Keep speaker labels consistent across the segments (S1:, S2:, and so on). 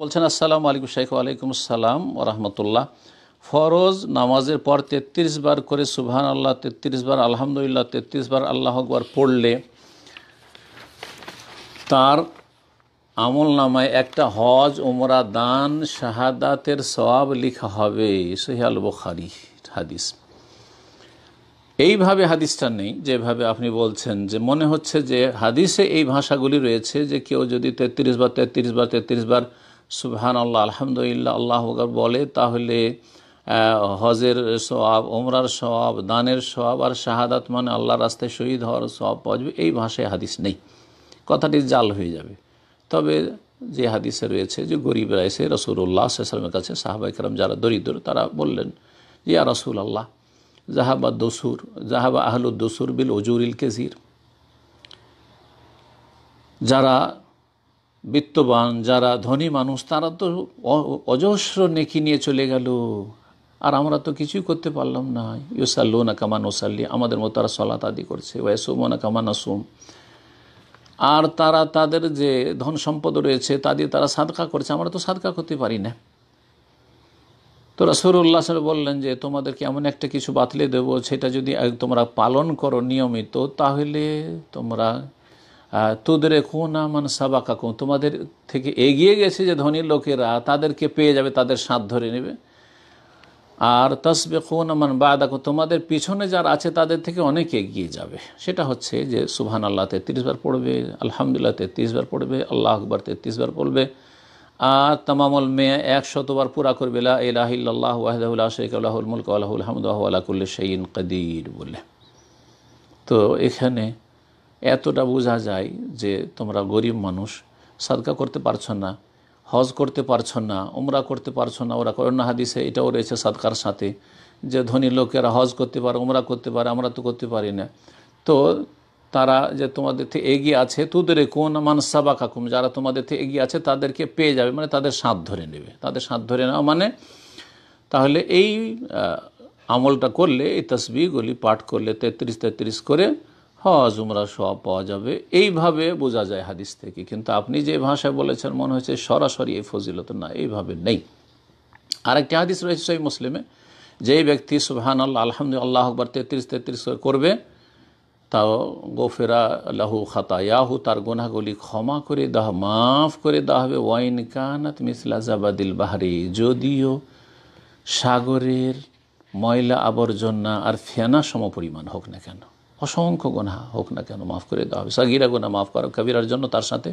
S1: বলছেন আসসালামু আলাইকুম শেখ আলাইকুম আসসালাম রহমতুল্লাহ ফরজ নামাজের পর তেত্রিশ বার করে সুবহান আল্লাহ তেত্রিশ বার আলহামদুলিল্লাহ তেত্রিশ বার আল্লাহ আকবর পড়লে তার আমল নামায় একটা হজ ওমরা দান শাহাদাতের সব লিখা হবে সহিয়াল বখারি হাদিস এইভাবে হাদিসটা নেই যেভাবে আপনি বলছেন যে মনে হচ্ছে যে হাদিসে এই ভাষাগুলি রয়েছে যে কেউ যদি তেত্রিশ বার তেত্রিশ বার তেত্রিশ বার সুবহান আল্লাহ আলহামদুলিল্লাহ আল্লাহ বলে তাহলে হজের সবাব ওমরার সবাব দানের সবাব আর শাহাদাত মানে আল্লাহর রাস্তায় শহীদ হওয়ার সবাব পাওয়া যাবে এই ভাষায় হাদিস নেই কথাটি জাল হয়ে যাবে তবে যে হাদিসে রয়েছে যে গরিবরা এসে রসুল্লাহ সালামের কাছে সাহাবাইকরাম যারা দরিদ্র তারা বললেন যে আর রসুল আল্লাহ জাহাবা দসুর জাহাবা আহলুদ্দসুর বিল অজুরিল কেজির যারা বিত্তবান যারা ধনী মানুষ তারা তো অজস্র নেকি নিয়ে চলে গেল আর আমরা তো কিছুই করতে পারলাম না ইউসাল্লু না কামান ওসাল্লি আমাদের মতো তারা সলাত আদি করছে ওয়াসুমো না কামান আসুম আর তারা তাদের যে ধন সম্পদ রয়েছে তা দিয়ে তারা সাদকা করছে আমরা তো সাদকা করতে পারি না তো রাসুরুল্লাহ সাল বললেন যে তোমাদেরকে এমন একটা কিছু বাতলে দেবো সেটা যদি তোমরা পালন করো নিয়মিত তাহলে তোমরা তোদের কোনা মান সাবা কাকু তোমাদের থেকে এগিয়ে গেছে যে ধনী লোকেরা তাদেরকে পেয়ে যাবে তাদের সাঁত ধরে নেবে আর তসবে কোন মান বাদাকু তোমাদের পিছনে যারা আছে তাদের থেকে অনেক এগিয়ে যাবে সেটা হচ্ছে যে সুহান আল্লাহ তেত্রিশ বার পড়বে আলহামদুলিল্লাহ তেত্রিশ বার পড়বে আল্লাহ আকবর তেত্রিশ বার পড়বে আর তামামল মেয়ে একশতবার পুরা করবে ইলাহিল্লাহ ওয়াহদুল্লাহ শেখ আল্লাহুল মুলক আল্লাহুল হামদাহ আল্লাহ কুল্লি শঈন কদির বলে তো এখানে এতটা বোঝা যায় যে তোমরা গরিব মানুষ সাদকা করতে পারছো না হজ করতে পারছো না উমরা করতে পারছো না ওরা করোনা হাদিসে এটাও রয়েছে সাদকার সাথে যে ধনী লোকেরা হজ করতে পারে উমরা করতে পারে আমরা তো করতে পারি না তো তারা যে তোমাদের থেকে এগিয়ে আছে তোদের কোন মানসা বা কাকুম যারা তোমাদের থেকে এগিয়ে আছে তাদেরকে পেয়ে যাবে মানে তাদের সাঁত ধরে নেবে তাদের সাঁত ধরে নেওয়া মানে তাহলে এই আমলটা করলে এই তসবিগুলি পাঠ করলে তেত্রিশ তেত্রিশ করে হজ উমরা সব পাওয়া যাবে এইভাবে বোঝা যায় হাদিস থেকে কিন্তু আপনি যে ভাষায় বলেছেন মনে হয়েছে সরাসরি এই ফজিলত না এইভাবে নেই আরেকটি হাদিস রয়েছে সেই মুসলিমে যেই ব্যক্তি সুহান আল্লাহ আলহামদুল আল্লাহ আকবর তেত্রিশ তেত্রিশ করবে তাও গোফেরা লাহু খাতায়াহু তার গোনাগুলি ক্ষমা করে দাহ মাফ করে দেওয়া হবে ওয়াইন কানাত মিসলা জাবাদিল বাহারি যদিও সাগরের ময়লা আবর্জনা আর ফেনা সমপরিমাণ হোক না কেন অসংখ্য গোনা হোক না কেন মাফ করে দেওয়া হবে সাগিরা গোনা মাফ করা কবিরার জন্য তার সাথে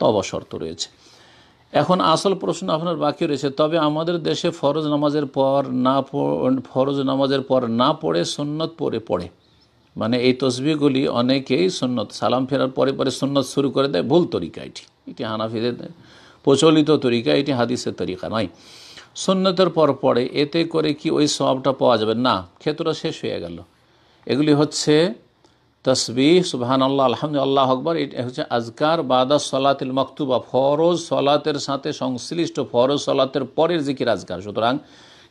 S1: তব শর্ত রয়েছে এখন আসল প্রশ্ন আপনার বাকি রয়েছে তবে আমাদের দেশে ফরজ নামাজের পর না ফরজ নামাজের পর না পড়ে সুন্নত পরে পড়ে মানে এই তসবিগুলি অনেকেই সুন্নত সালাম ফেরার পরে পরে সুন্নত শুরু করে দেয় ভুল তরিকা এটি এটি হানাফিদের প্রচলিত তরিকা এটি হাদিসের তরিকা নয় সুন্নতের পর পড়ে এতে করে কি ওই সবটা পাওয়া যাবে না ক্ষেত্রটা শেষ হয়ে গেল এগুলি হচ্ছে তসবি সুবাহান আল্লাহ আলহামদুল্লাহ আকবর এটা হচ্ছে আজকার বাদা সলাতিল মকতুবা ফরোজ সলাতের সাথে সংশ্লিষ্ট ফরজ সলাতের পরের জিকির আজকার সুতরাং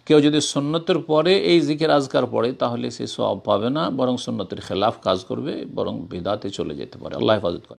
S1: কেউ যদি সুন্নতের পরে এই জিকির আজকার পড়ে তাহলে সে সব পাবে না বরং সুন্নতের খেলাফ কাজ করবে বরং বেদাতে চলে যেতে পারে আল্লাহ হেফাজত করে